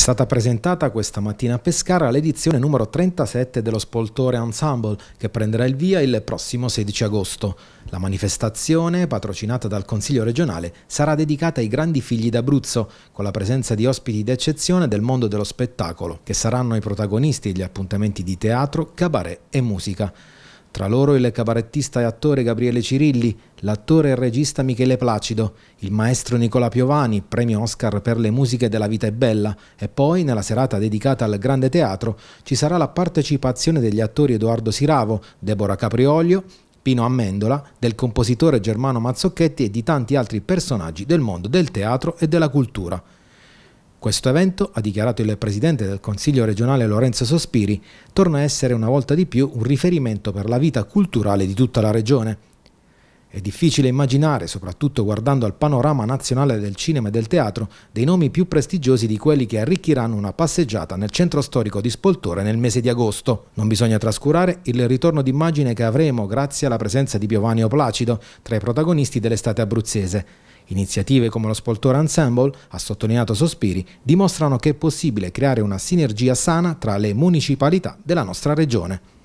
stata presentata questa mattina a Pescara l'edizione numero 37 dello Spoltore Ensemble che prenderà il via il prossimo 16 agosto. La manifestazione, patrocinata dal Consiglio regionale, sarà dedicata ai grandi figli d'Abruzzo, con la presenza di ospiti d'eccezione del mondo dello spettacolo, che saranno i protagonisti degli appuntamenti di teatro, cabaret e musica. Tra loro il cabarettista e attore Gabriele Cirilli, l'attore e regista Michele Placido, il maestro Nicola Piovani, premio Oscar per le musiche della vita è bella, e poi nella serata dedicata al grande teatro ci sarà la partecipazione degli attori Edoardo Siravo, Deborah Capriolio, Pino Amendola, del compositore Germano Mazzocchetti e di tanti altri personaggi del mondo del teatro e della cultura. Questo evento, ha dichiarato il presidente del Consiglio regionale Lorenzo Sospiri, torna a essere una volta di più un riferimento per la vita culturale di tutta la regione. È difficile immaginare, soprattutto guardando al panorama nazionale del cinema e del teatro, dei nomi più prestigiosi di quelli che arricchiranno una passeggiata nel centro storico di Spoltore nel mese di agosto. Non bisogna trascurare il ritorno d'immagine che avremo grazie alla presenza di Piovanio Placido, tra i protagonisti dell'estate abruzzese. Iniziative come lo Spoltore Ensemble, ha sottolineato Sospiri, dimostrano che è possibile creare una sinergia sana tra le municipalità della nostra regione.